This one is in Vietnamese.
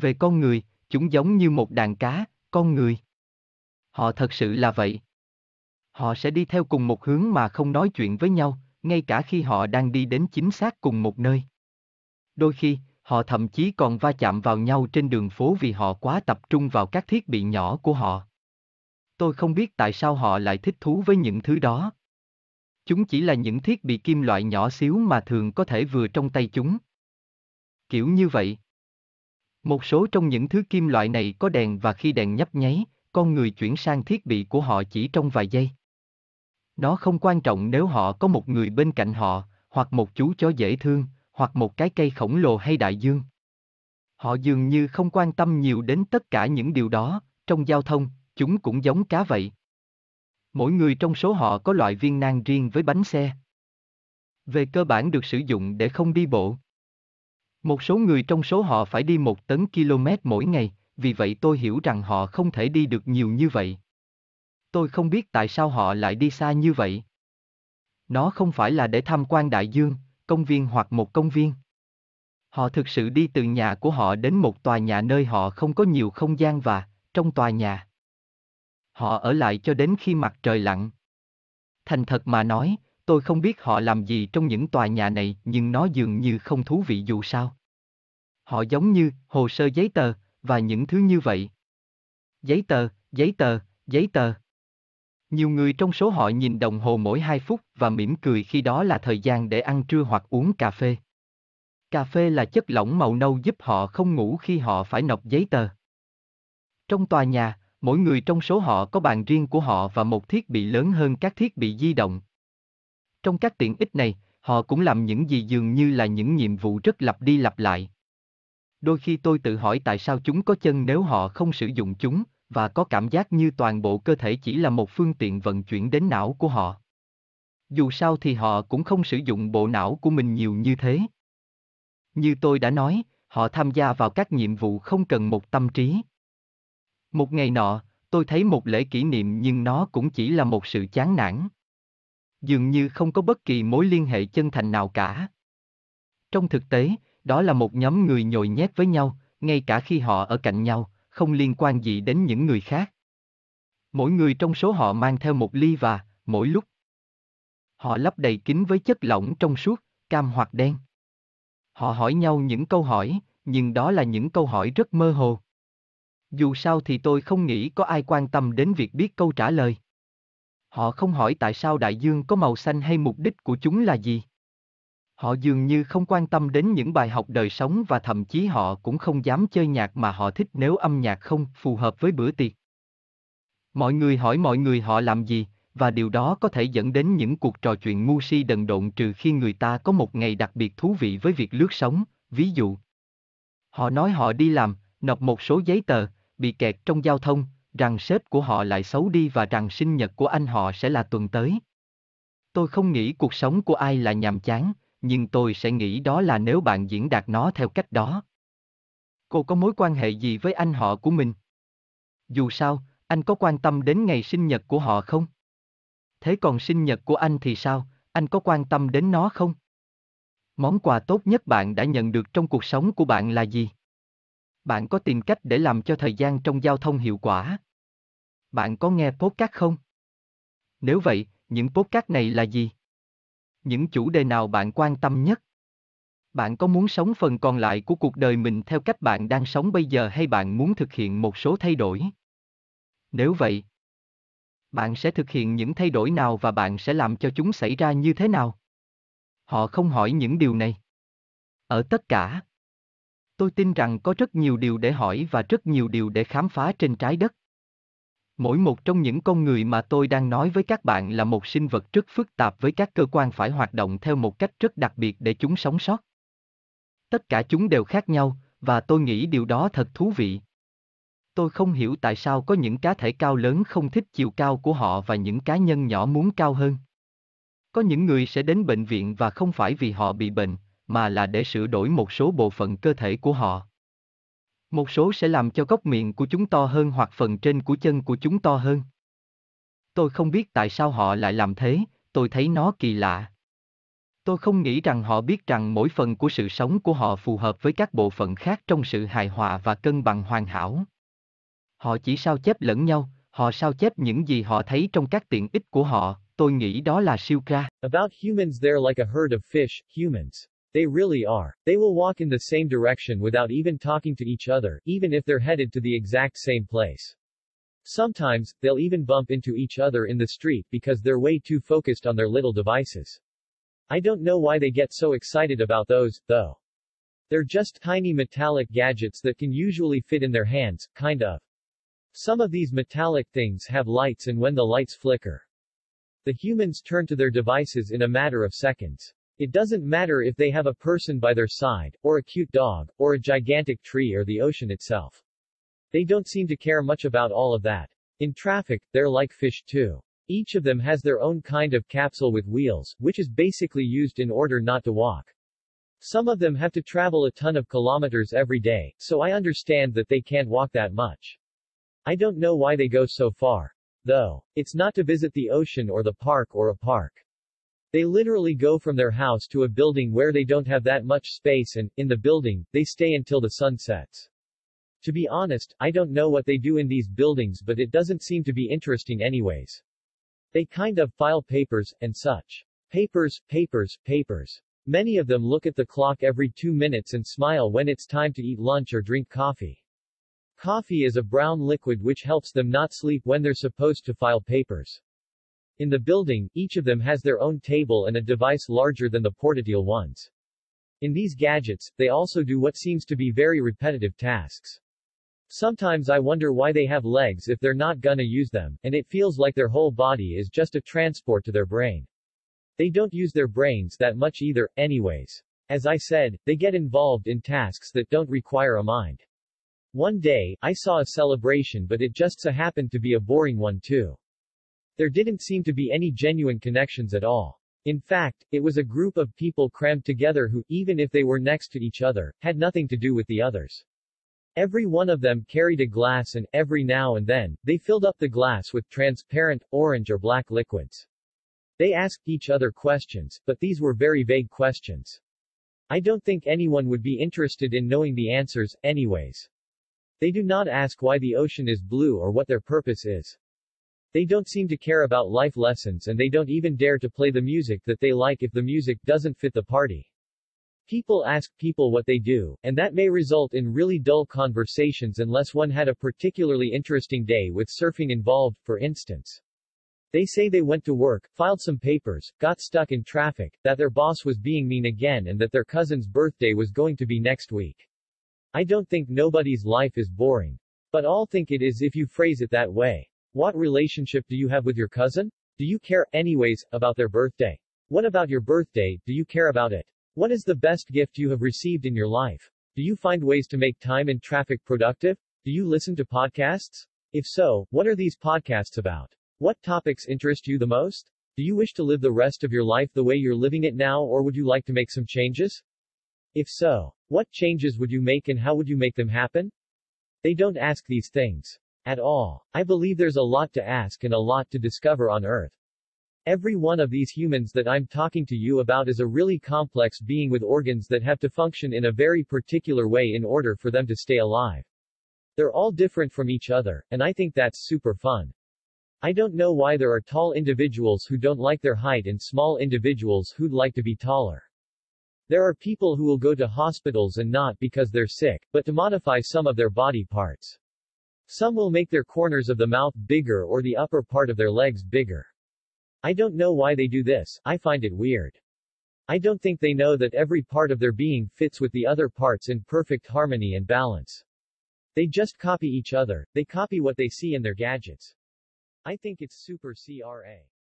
Về con người, chúng giống như một đàn cá, con người. Họ thật sự là vậy. Họ sẽ đi theo cùng một hướng mà không nói chuyện với nhau, ngay cả khi họ đang đi đến chính xác cùng một nơi. Đôi khi, họ thậm chí còn va chạm vào nhau trên đường phố vì họ quá tập trung vào các thiết bị nhỏ của họ. Tôi không biết tại sao họ lại thích thú với những thứ đó. Chúng chỉ là những thiết bị kim loại nhỏ xíu mà thường có thể vừa trong tay chúng. Kiểu như vậy. Một số trong những thứ kim loại này có đèn và khi đèn nhấp nháy, con người chuyển sang thiết bị của họ chỉ trong vài giây. Nó không quan trọng nếu họ có một người bên cạnh họ, hoặc một chú chó dễ thương, hoặc một cái cây khổng lồ hay đại dương. Họ dường như không quan tâm nhiều đến tất cả những điều đó, trong giao thông, chúng cũng giống cá vậy. Mỗi người trong số họ có loại viên nang riêng với bánh xe. Về cơ bản được sử dụng để không đi bộ. Một số người trong số họ phải đi một tấn km mỗi ngày, vì vậy tôi hiểu rằng họ không thể đi được nhiều như vậy. Tôi không biết tại sao họ lại đi xa như vậy. Nó không phải là để tham quan đại dương, công viên hoặc một công viên. Họ thực sự đi từ nhà của họ đến một tòa nhà nơi họ không có nhiều không gian và, trong tòa nhà. Họ ở lại cho đến khi mặt trời lặn. Thành thật mà nói, tôi không biết họ làm gì trong những tòa nhà này nhưng nó dường như không thú vị dù sao. Họ giống như hồ sơ giấy tờ và những thứ như vậy. Giấy tờ, giấy tờ, giấy tờ. Nhiều người trong số họ nhìn đồng hồ mỗi hai phút và mỉm cười khi đó là thời gian để ăn trưa hoặc uống cà phê. Cà phê là chất lỏng màu nâu giúp họ không ngủ khi họ phải nộp giấy tờ. Trong tòa nhà, mỗi người trong số họ có bàn riêng của họ và một thiết bị lớn hơn các thiết bị di động. Trong các tiện ích này, họ cũng làm những gì dường như là những nhiệm vụ rất lặp đi lặp lại đôi khi tôi tự hỏi tại sao chúng có chân nếu họ không sử dụng chúng, và có cảm giác như toàn bộ cơ thể chỉ là một phương tiện vận chuyển đến não của họ. Dù sao thì họ cũng không sử dụng bộ não của mình nhiều như thế. Như tôi đã nói, họ tham gia vào các nhiệm vụ không cần một tâm trí. Một ngày nọ, tôi thấy một lễ kỷ niệm nhưng nó cũng chỉ là một sự chán nản. Dường như không có bất kỳ mối liên hệ chân thành nào cả. Trong thực tế, đó là một nhóm người nhồi nhét với nhau, ngay cả khi họ ở cạnh nhau, không liên quan gì đến những người khác. Mỗi người trong số họ mang theo một ly và, mỗi lúc, họ lấp đầy kính với chất lỏng trong suốt, cam hoặc đen. Họ hỏi nhau những câu hỏi, nhưng đó là những câu hỏi rất mơ hồ. Dù sao thì tôi không nghĩ có ai quan tâm đến việc biết câu trả lời. Họ không hỏi tại sao đại dương có màu xanh hay mục đích của chúng là gì. Họ dường như không quan tâm đến những bài học đời sống và thậm chí họ cũng không dám chơi nhạc mà họ thích nếu âm nhạc không phù hợp với bữa tiệc. Mọi người hỏi mọi người họ làm gì, và điều đó có thể dẫn đến những cuộc trò chuyện ngu si đần độn trừ khi người ta có một ngày đặc biệt thú vị với việc lướt sóng, ví dụ. Họ nói họ đi làm, nộp một số giấy tờ, bị kẹt trong giao thông, rằng sếp của họ lại xấu đi và rằng sinh nhật của anh họ sẽ là tuần tới. Tôi không nghĩ cuộc sống của ai là nhàm chán, nhưng tôi sẽ nghĩ đó là nếu bạn diễn đạt nó theo cách đó. Cô có mối quan hệ gì với anh họ của mình? Dù sao, anh có quan tâm đến ngày sinh nhật của họ không? Thế còn sinh nhật của anh thì sao, anh có quan tâm đến nó không? Món quà tốt nhất bạn đã nhận được trong cuộc sống của bạn là gì? Bạn có tìm cách để làm cho thời gian trong giao thông hiệu quả? Bạn có nghe podcast không? Nếu vậy, những podcast này là gì? những chủ đề nào bạn quan tâm nhất bạn có muốn sống phần còn lại của cuộc đời mình theo cách bạn đang sống bây giờ hay bạn muốn thực hiện một số thay đổi nếu vậy bạn sẽ thực hiện những thay đổi nào và bạn sẽ làm cho chúng xảy ra như thế nào họ không hỏi những điều này ở tất cả tôi tin rằng có rất nhiều điều để hỏi và rất nhiều điều để khám phá trên trái đất Mỗi một trong những con người mà tôi đang nói với các bạn là một sinh vật rất phức tạp với các cơ quan phải hoạt động theo một cách rất đặc biệt để chúng sống sót. Tất cả chúng đều khác nhau, và tôi nghĩ điều đó thật thú vị. Tôi không hiểu tại sao có những cá thể cao lớn không thích chiều cao của họ và những cá nhân nhỏ muốn cao hơn. Có những người sẽ đến bệnh viện và không phải vì họ bị bệnh, mà là để sửa đổi một số bộ phận cơ thể của họ. Một số sẽ làm cho góc miệng của chúng to hơn hoặc phần trên của chân của chúng to hơn. Tôi không biết tại sao họ lại làm thế, tôi thấy nó kỳ lạ. Tôi không nghĩ rằng họ biết rằng mỗi phần của sự sống của họ phù hợp với các bộ phận khác trong sự hài hòa và cân bằng hoàn hảo. Họ chỉ sao chép lẫn nhau, họ sao chép những gì họ thấy trong các tiện ích của họ, tôi nghĩ đó là siêu ca. About humans they're like a herd of fish, humans. They really are. They will walk in the same direction without even talking to each other, even if they're headed to the exact same place. Sometimes, they'll even bump into each other in the street because they're way too focused on their little devices. I don't know why they get so excited about those, though. They're just tiny metallic gadgets that can usually fit in their hands, kind of. Some of these metallic things have lights and when the lights flicker, the humans turn to their devices in a matter of seconds. It doesn't matter if they have a person by their side, or a cute dog, or a gigantic tree or the ocean itself. They don't seem to care much about all of that. In traffic, they're like fish too. Each of them has their own kind of capsule with wheels, which is basically used in order not to walk. Some of them have to travel a ton of kilometers every day, so I understand that they can't walk that much. I don't know why they go so far. Though. It's not to visit the ocean or the park or a park. They literally go from their house to a building where they don't have that much space and, in the building, they stay until the sun sets. To be honest, I don't know what they do in these buildings but it doesn't seem to be interesting anyways. They kind of file papers, and such. Papers, papers, papers. Many of them look at the clock every two minutes and smile when it's time to eat lunch or drink coffee. Coffee is a brown liquid which helps them not sleep when they're supposed to file papers. In the building, each of them has their own table and a device larger than the portatile ones. In these gadgets, they also do what seems to be very repetitive tasks. Sometimes I wonder why they have legs if they're not gonna use them, and it feels like their whole body is just a transport to their brain. They don't use their brains that much either, anyways. As I said, they get involved in tasks that don't require a mind. One day, I saw a celebration but it just so happened to be a boring one too. There didn't seem to be any genuine connections at all. In fact, it was a group of people crammed together who, even if they were next to each other, had nothing to do with the others. Every one of them carried a glass and, every now and then, they filled up the glass with transparent, orange or black liquids. They asked each other questions, but these were very vague questions. I don't think anyone would be interested in knowing the answers, anyways. They do not ask why the ocean is blue or what their purpose is. They don't seem to care about life lessons and they don't even dare to play the music that they like if the music doesn't fit the party. People ask people what they do, and that may result in really dull conversations unless one had a particularly interesting day with surfing involved, for instance. They say they went to work, filed some papers, got stuck in traffic, that their boss was being mean again and that their cousin's birthday was going to be next week. I don't think nobody's life is boring. But all think it is if you phrase it that way. What relationship do you have with your cousin? Do you care, anyways, about their birthday? What about your birthday? Do you care about it? What is the best gift you have received in your life? Do you find ways to make time in traffic productive? Do you listen to podcasts? If so, what are these podcasts about? What topics interest you the most? Do you wish to live the rest of your life the way you're living it now or would you like to make some changes? If so, what changes would you make and how would you make them happen? They don't ask these things. At all. I believe there's a lot to ask and a lot to discover on Earth. Every one of these humans that I'm talking to you about is a really complex being with organs that have to function in a very particular way in order for them to stay alive. They're all different from each other, and I think that's super fun. I don't know why there are tall individuals who don't like their height and small individuals who'd like to be taller. There are people who will go to hospitals and not because they're sick, but to modify some of their body parts. Some will make their corners of the mouth bigger or the upper part of their legs bigger. I don't know why they do this, I find it weird. I don't think they know that every part of their being fits with the other parts in perfect harmony and balance. They just copy each other, they copy what they see in their gadgets. I think it's super CRA.